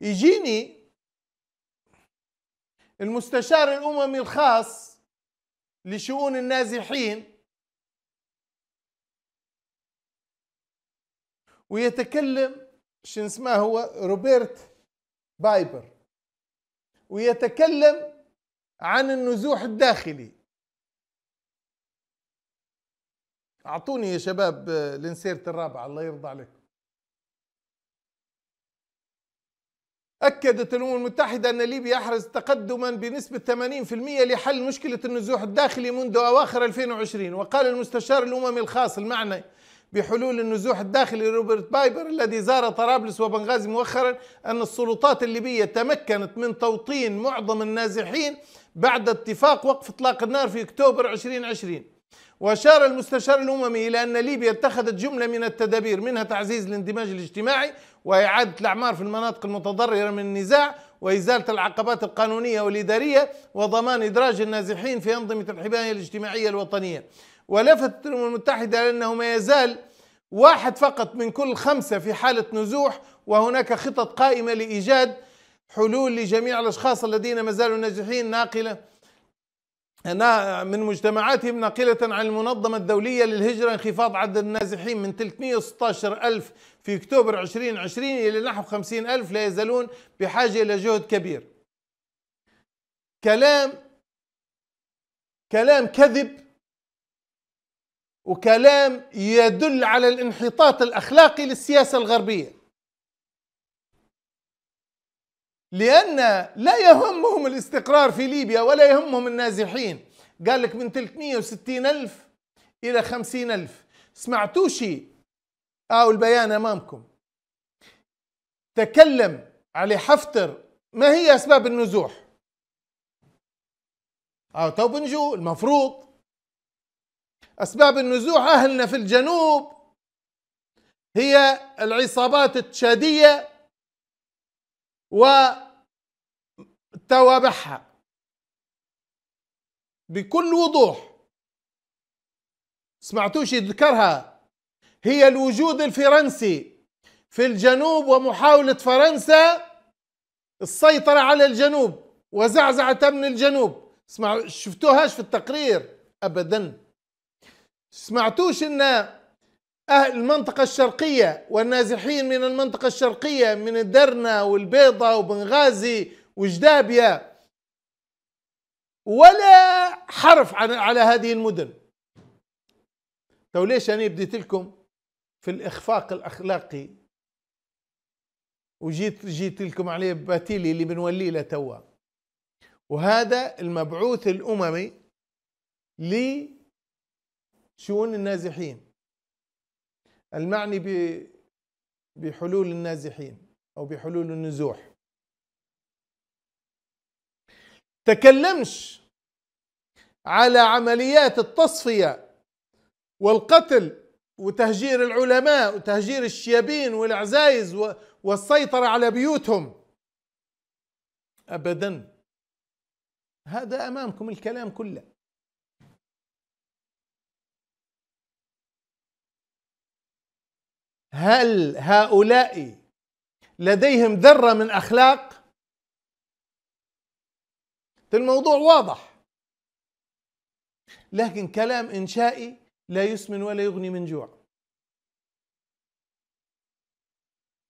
يجيني المستشار الاممي الخاص لشؤون النازحين ويتكلم شو اسمه هو روبرت بايبر ويتكلم عن النزوح الداخلي اعطوني يا شباب آه، الانسيرت الرابع الله يرضى عليكم أكدت الأمم المتحدة أن ليبيا أحرز تقدما بنسبة 80% لحل مشكلة النزوح الداخلي منذ أواخر 2020 وقال المستشار الأممي الخاص المعني بحلول النزوح الداخلي روبرت بايبر الذي زار طرابلس وبنغازي مؤخرا أن السلطات الليبية تمكنت من توطين معظم النازحين بعد اتفاق وقف اطلاق النار في أكتوبر 2020 وأشار المستشار الأممي إلى أن ليبيا اتخذت جملة من التدابير منها تعزيز الاندماج الاجتماعي وإعادة الأعمار في المناطق المتضررة من النزاع وإزالة العقبات القانونية والإدارية وضمان إدراج النازحين في أنظمة الحماية الاجتماعية الوطنية ولفت الأمم المتحدة أنه ما يزال واحد فقط من كل خمسة في حالة نزوح وهناك خطط قائمة لإيجاد حلول لجميع الأشخاص الذين ما زالوا ناجحين ناقلة من مجتمعاتهم ناقلة عن المنظمة الدولية للهجرة انخفاض عدد النازحين من 316 ألف في أكتوبر 2020 إلى نحو 50 ألف لا يزالون بحاجة إلى جهد كبير كلام كلام كذب وكلام يدل على الانحطاط الأخلاقي للسياسة الغربية لأن لا يهمهم الاستقرار في ليبيا ولا يهمهم النازحين قال لك من 360 ألف إلى 50 ألف سمعتوش أو البيان أمامكم تكلم علي حفتر ما هي أسباب النزوح أو تو بنجو المفروض أسباب النزوح أهلنا في الجنوب هي العصابات التشادية و توابعها بكل وضوح سمعتوش يذكرها هي الوجود الفرنسي في الجنوب ومحاولة فرنسا السيطرة على الجنوب وزعزعة من الجنوب اسمع شفتوهاش في التقرير أبدا سمعتوش أن أهل المنطقة الشرقية والنازحين من المنطقة الشرقية من الدرنة والبيضة وبنغازي وجداب يا ولا حرف على هذه المدن تو طيب ليش أنا بديت لكم في الإخفاق الأخلاقي وجيت جيت لكم عليه باتيلي اللي بنوليه لتوا وهذا المبعوث الأممي لشؤون النازحين المعني بحلول النازحين أو بحلول النزوح تكلمش على عمليات التصفية والقتل وتهجير العلماء وتهجير الشيابين والعزايز والسيطرة على بيوتهم أبدا هذا أمامكم الكلام كله هل هؤلاء لديهم ذرة من أخلاق الموضوع واضح لكن كلام إنشائي لا يسمن ولا يغني من جوع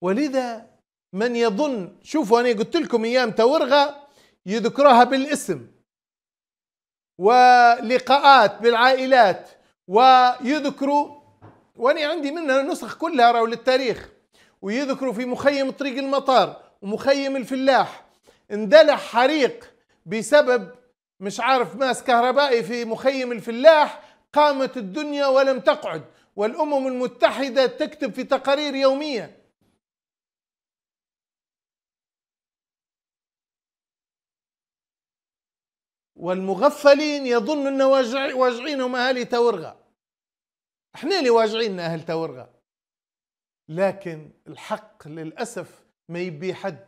ولذا من يظن شوفوا أنا قلت لكم أيام تورغة يذكرها بالاسم ولقاءات بالعائلات ويذكروا وأنا عندي منها نسخ كلها راهو للتاريخ ويذكروا في مخيم طريق المطار ومخيم الفلاح اندلع حريق بسبب مش عارف ماس كهربائي في مخيم الفلاح قامت الدنيا ولم تقعد والامم المتحده تكتب في تقارير يوميه والمغفلين يظن ان واجعينهم اهالي تورغه احنا اللي واجعين اهل تورغه لكن الحق للاسف ما يبي حد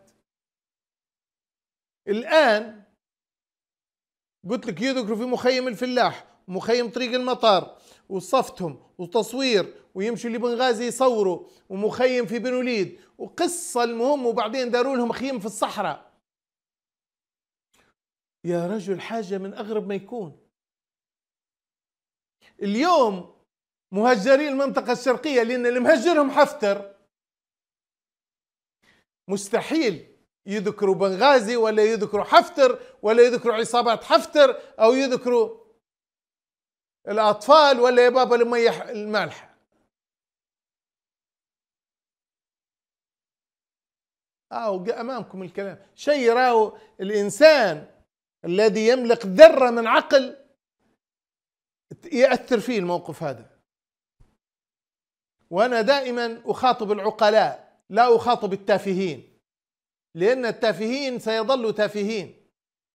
الان قلت لك يذكروا في مخيم الفلاح ومخيم طريق المطار وصفتهم وتصوير ويمشوا لبنغازي يصوروا ومخيم في بن وليد وقصة المهم وبعدين داروا لهم خيم في الصحراء يا رجل حاجة من أغرب ما يكون اليوم مهجري المنطقة الشرقية لأن اللي مهجرهم حفتر مستحيل يذكروا بنغازي ولا يذكروا حفتر ولا يذكروا عصابات حفتر او يذكروا الاطفال ولا يا بابا الميح المالحه آه، أو أمامكم الكلام شيء راهو الإنسان الذي يملك ذرة من عقل يأثر فيه الموقف هذا وأنا دائما أخاطب العقلاء لا أخاطب التافهين لأن التافهين سيظلوا تافهين